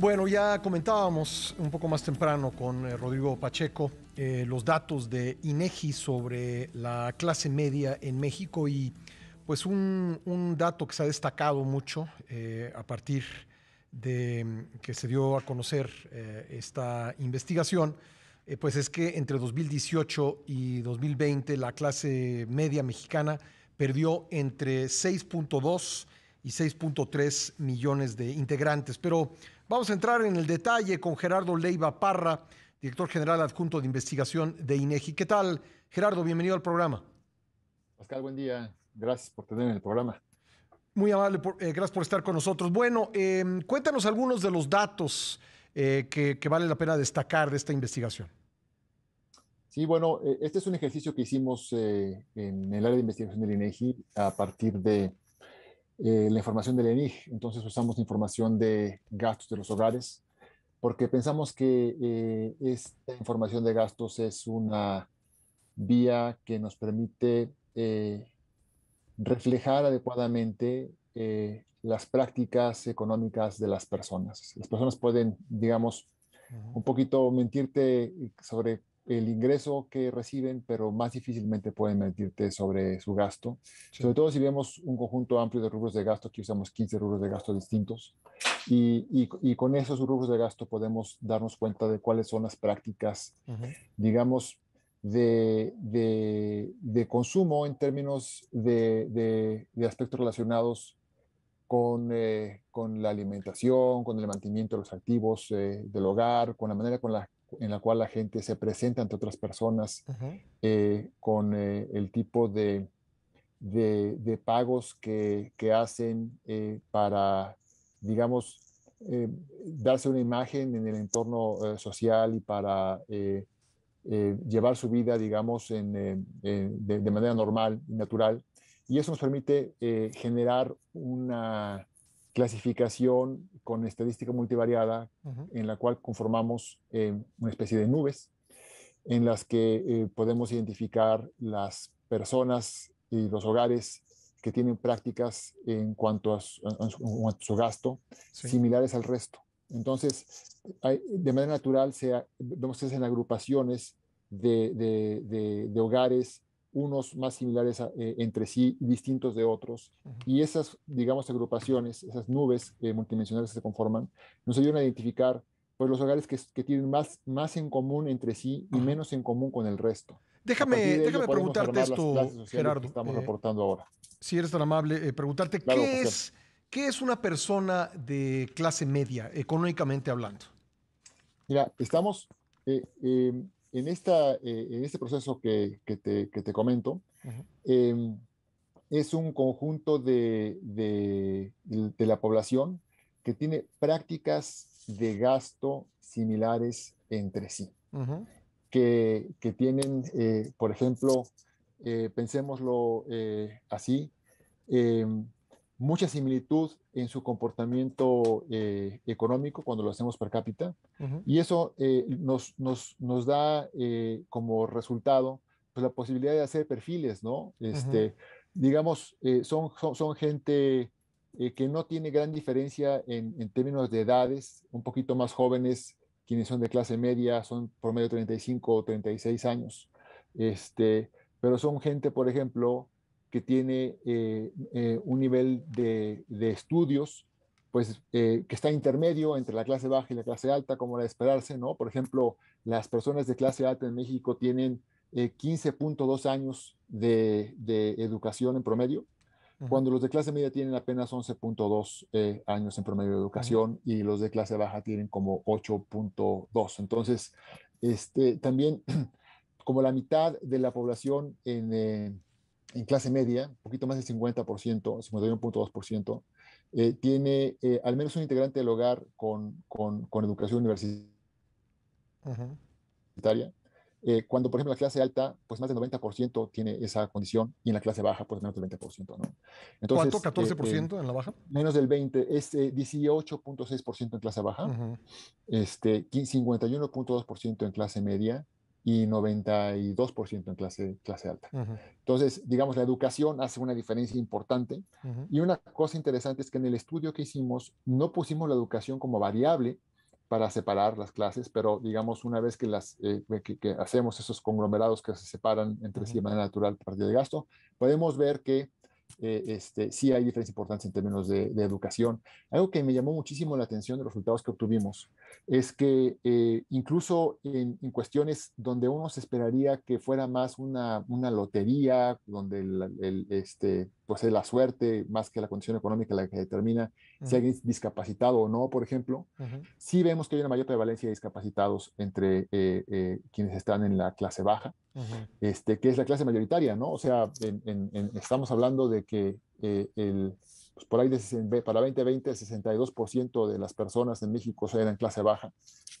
Bueno, ya comentábamos un poco más temprano con eh, Rodrigo Pacheco eh, los datos de INEGI sobre la clase media en México y pues un, dato que se ha destacado mucho eh, a partir de mm, que se dio a conocer esta investigación, pues es que entre 2018 y 2020 la clase media mexicana perdió entre 6.2 y 6.3 millones de integrantes. Pero Vamos a entrar en el detalle con Gerardo Leiva Parra, director general adjunto de investigación de INEGI. ¿Qué tal, Gerardo? Bienvenido al programa. Pascal, buen día. Gracias por tenerme en el programa. Muy amable, eh, gracias por estar con nosotros. Bueno, em, cuéntanos algunos de los datos eh, que, vale la pena destacar de esta investigación. Sí, bueno, eh, este es un ejercicio que hicimos en el área de investigación del INEGI a partir de eh, la información del ENIG, entonces usamos información de gastos de los hogares, porque pensamos que eh, esta información de gastos es una vía que nos permite eh, reflejar adecuadamente las prácticas económicas de las personas. Las personas pueden, digamos, un poquito mentirte sobre el ingreso que reciben, pero más difícilmente pueden mentirte sobre su gasto. Sobre todo si vemos un conjunto amplio de rubros de gasto, aquí usamos 15 rubros de gasto distintos, y, y, con esos rubros de gasto podemos darnos cuenta de cuáles son las prácticas, digamos, de, de, consumo en términos de, de aspectos relacionados con, eh, con, la alimentación, con el mantenimiento de los activos eh, del hogar, con la manera con la en la cual la gente se presenta ante otras personas eh, con eh, el tipo de, de, pagos que, que hacen eh, para, digamos, darse una imagen en el entorno social y para llevar su vida, digamos, en, de, de, manera normal, y natural. Y eso nos permite generar una, clasificación con estadística multivariada, en la cual conformamos eh, una especie de nubes en las que eh, podemos identificar las personas y los hogares que tienen prácticas en cuanto a su, gasto similares al resto. Entonces, hay, de manera natural, se, vemos que se agrupaciones de hogares unos más similares eh, entre sí, distintos de otros. Y esas, digamos, agrupaciones, esas nubes eh, multidimensionales que se conforman, nos ayudan a identificar pues, los hogares que, que tienen más, más en común entre sí y menos en común con el resto. Déjame, déjame preguntarte esto, Gerardo. Estamos reportando eh, ahora. Si eres tan amable, preguntarte ¿qué, es, qué es una persona de clase media, económicamente hablando. Mira, estamos em, en, esta, eh, en este proceso que, te, comento, em, es un conjunto de, la población que tiene prácticas de gasto similares entre sí, que, tienen, eh, por ejemplo, eh, pensemoslo así, em, mucha similitud en su comportamiento eh, económico cuando lo hacemos per cápita y eso eh, nos, nos, nos, da eh, como resultado pues, la posibilidad de hacer perfiles, ¿no? Este, Digamos, son, son, gente que no tiene gran diferencia en, términos de edades, un poquito más jóvenes, quienes son de clase media, son por medio 35 o 36 años, este, pero son gente, por ejemplo, que tiene eh, eh, un nivel de, estudios pues, eh, que está intermedio entre la clase baja y la clase alta, como era de esperarse, ¿no? Por ejemplo, las personas de clase alta en México tienen 15.2 años de, educación en promedio, cuando los de clase media tienen apenas 11.2 años en promedio de educación y los de clase baja tienen como 8.2. Entonces, este, también como la mitad de la población en en clase media, un poquito más del 50%, 51.2%, eh, tiene eh, al menos un integrante del hogar con, con, educación universitaria. Eh, cuando, por ejemplo, la clase alta, pues más del 90% tiene esa condición y en la clase baja, pues menos del 20%. ¿Cuánto? ¿14% eh, en la baja? Menos del 20%, es 18.6% en clase baja, este, 51.2% en clase media y 92% en clase, clase alta. Entonces, digamos, la educación hace una diferencia importante. Y una cosa interesante es que en el estudio que hicimos no pusimos la educación como variable para separar las clases, pero digamos, una vez que, las, eh, que, hacemos esos conglomerados que se separan entre sí de manera natural por partida de gasto, podemos ver que eh, este, sí hay diferencias importantes en términos de, educación. Algo que me llamó muchísimo la atención de los resultados que obtuvimos es que eh, incluso en, cuestiones donde uno se esperaría que fuera más una, lotería, donde este, pues es la suerte más que la condición económica la que determina si alguien es discapacitado o no, por ejemplo, sí vemos que hay una mayor prevalencia de discapacitados entre eh, quienes están en la clase baja este, que es la clase mayoritaria, ¿no? O sea, estamos hablando de que eh, el, pues, por ahí para 2020 el 62% de las personas en México eran clase baja,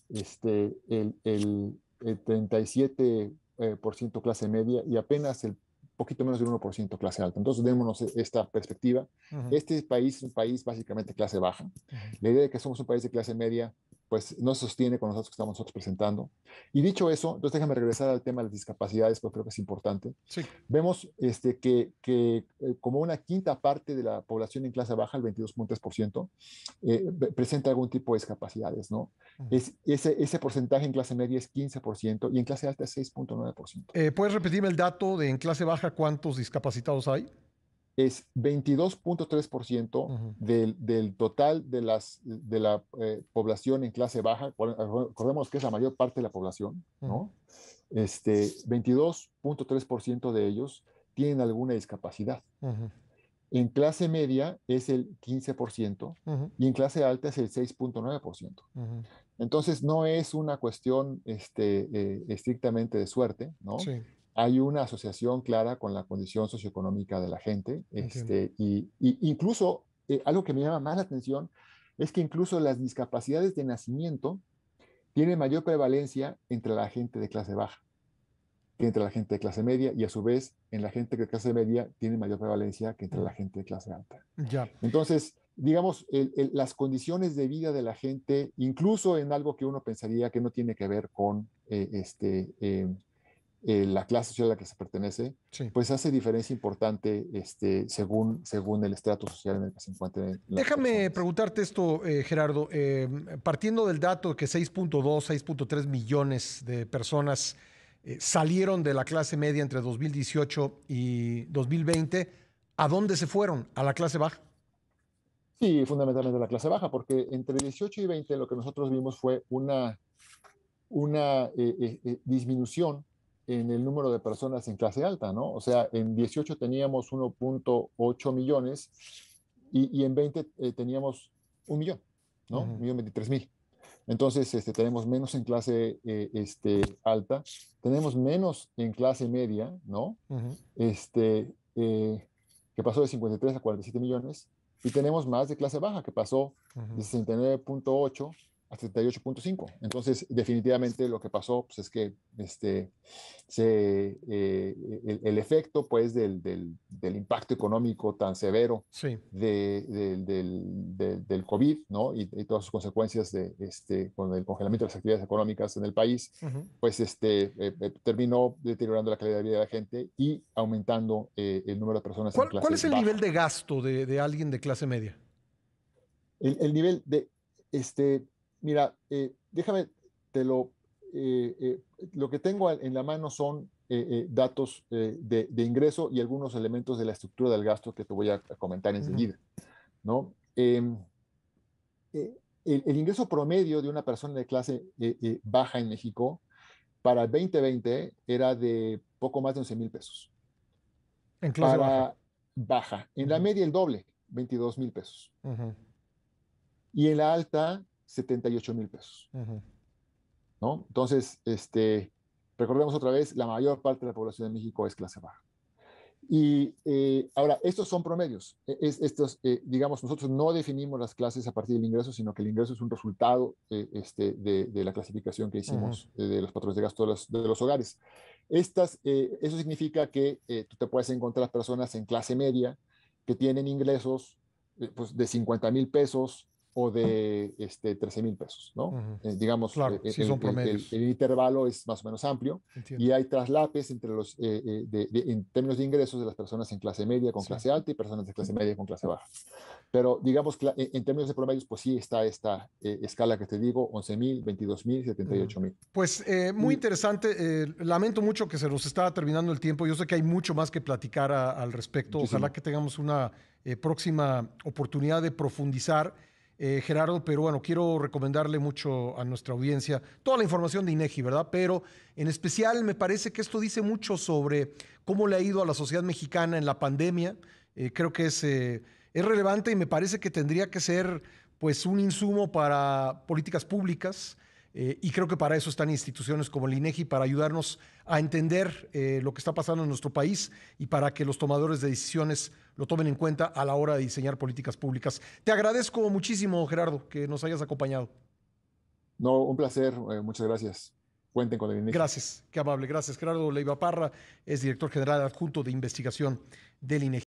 este, el, el, 37% eh, ciento clase media y apenas el poquito menos del 1% clase alta. Entonces, démonos esta perspectiva. Este país es un país básicamente clase baja. La idea de que somos un país de clase media pues no se sostiene con los datos que estamos nosotros presentando. Y dicho eso, entonces déjame regresar al tema de las discapacidades, porque creo que es importante. Vemos este, que, eh, como una quinta parte de la población en clase baja, el 22.3%, eh, presenta algún tipo de discapacidades, ¿no? es, ese, ese, porcentaje en clase media es 15% y en clase alta es 6.9%. Eh, ¿Puedes repetirme el dato de en clase baja cuántos discapacitados hay? es 22.3% del, total de, las, de la eh, población en clase baja, recordemos que es la mayor parte de la población, ¿no? Este, 22.3% de ellos tienen alguna discapacidad. En clase media es el 15% y en clase alta es el 6.9%. Entonces no es una cuestión este, eh, estrictamente de suerte, ¿no? Sí hay una asociación clara con la condición socioeconómica de la gente. Este, y, incluso, eh, algo que me llama más la atención es que incluso las discapacidades de nacimiento tienen mayor prevalencia entre la gente de clase baja que entre la gente de clase media y a su vez en la gente de clase media tiene mayor prevalencia que entre la mm. gente de clase alta. Ya. Entonces, digamos, las condiciones de vida de la gente, incluso en algo que uno pensaría que no tiene que ver con eh, este, eh, eh, la clase social a la que se pertenece, pues hace diferencia importante este, según, según el estrato social en el que se encuentre. Déjame preguntarte esto, eh, Gerardo. Eh, partiendo del dato que 6.2, 6.3 millones de personas salieron de la clase media entre 2018 y 2020, ¿a dónde se fueron? ¿A la clase baja? Sí, fundamentalmente a la clase baja, porque entre 18 y 20 lo que nosotros vimos fue una, una disminución en el número de personas en clase alta, ¿no? O sea, en 18 teníamos 1.8 millones y, en 20 eh, teníamos un millón, ¿no? Un millón 23 mil. Entonces, este, tenemos menos en clase eh, este, alta, tenemos menos en clase media, ¿no? Este, eh, que pasó de 53 a 47 millones, y tenemos más de clase baja, que pasó de 69.8 a 38.5. Entonces, definitivamente lo que pasó pues, es que este, eh, el, efecto pues, del, impacto económico tan severo del, del, COVID ¿no? y, todas sus consecuencias de, este, con el congelamiento de las actividades económicas en el país, pues este, eh, eh, terminó deteriorando la calidad de vida de la gente y aumentando el número de personas. ¿Cuál, en clase ¿cuál es el nivel de gasto de, alguien de clase media? El, nivel de... Este, mira, eh, déjame, te lo, eh, eh, lo que tengo en la mano son datos de, ingreso y algunos elementos de la estructura del gasto que te voy a comentar enseguida, ¿no? Em, el, ingreso promedio de una persona de clase baja en México para el 2020 era de poco más de 11 mil pesos. En clase baja. baja. En la media el doble, 22 mil pesos. Y en la alta, 78 mil pesos. ¿No? Entonces, este, recordemos otra vez, la mayor parte de la población de México es clase baja. Y eh, ahora, estos son promedios. E, es, estos, eh, digamos, nosotros no definimos las clases a partir del ingreso, sino que el ingreso es un resultado eh, este, de, de, la clasificación que hicimos de los patrones de gasto de los, hogares. Estas, eso significa que tú te puedes encontrar personas en clase media que tienen ingresos pues, de 50 mil pesos o de este, 13 mil pesos, ¿no? Eh, digamos, claro, eh, el, intervalo es más o menos amplio y hay traslapes entre los, eh, en términos de ingresos de las personas en clase media con clase alta y personas de clase media con clase baja. Pero digamos, que en términos de promedios, pues sí está esta escala que te digo, 11 mil, 22 mil, 78 mil. Pues muy interesante, lamento mucho que se nos está terminando el tiempo, yo sé que hay mucho más que platicar al respecto, ojalá que tengamos una próxima oportunidad de profundizar. Eh, Gerardo, pero bueno, quiero recomendarle mucho a nuestra audiencia toda la información de INEGI, ¿verdad? Pero en especial me parece que esto dice mucho sobre cómo le ha ido a la sociedad mexicana en la pandemia. Eh, creo que es, eh, es relevante y me parece que tendría que ser pues un insumo para políticas públicas eh, y creo que para eso están instituciones como el INEGI, para ayudarnos a entender eh, lo que está pasando en nuestro país y para que los tomadores de decisiones lo tomen en cuenta a la hora de diseñar políticas públicas. Te agradezco muchísimo, Gerardo, que nos hayas acompañado. No, un placer, eh, muchas gracias. Cuenten con el INEGI. Gracias, qué amable. Gracias, Gerardo Leiva Parra, es director general adjunto de investigación del INEGI.